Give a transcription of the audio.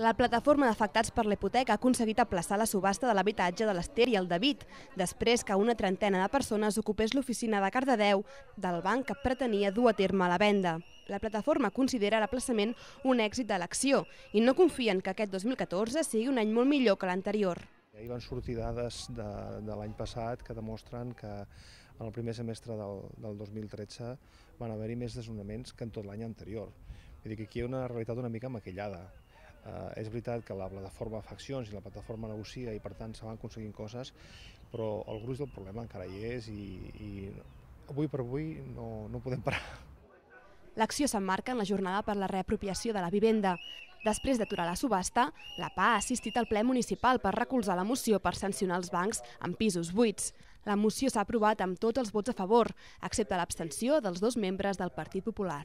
La plataforma d'afectats per l'hipoteca ha aconseguit aplaçar la subhasta de l'habitatge de l'Ester i el David, després que una trentena de persones ocupés l'oficina de Cardedeu del banc que pretenia dur a terme la venda. La plataforma considera l'aplaçament un èxit de l'acció i no confien que aquest 2014 sigui un any molt millor que l'anterior. Hi van sortir dades de, de l'any passat que demostren que en el primer semestre del, del 2013 van haver-hi més desnonaments que en tot l'any anterior. Vull dir que aquí hi ha una realitat una mica maquillada. Eh, és veritat que la plataforma fa accions i la plataforma negocia i per tant se van aconseguint coses, però el gruix del problema encara hi és i, i avui per avui no, no podem parar. L'acció s'emmarca en la jornada per la reapropiació de la vivenda. Després d'aturar la subhasta, la PA ha assistit al ple municipal per recolzar la moció per sancionar els bancs amb pisos buits. La moció s'ha aprovat amb tots els vots a favor, excepte l'abstenció dels dos membres del Partit Popular.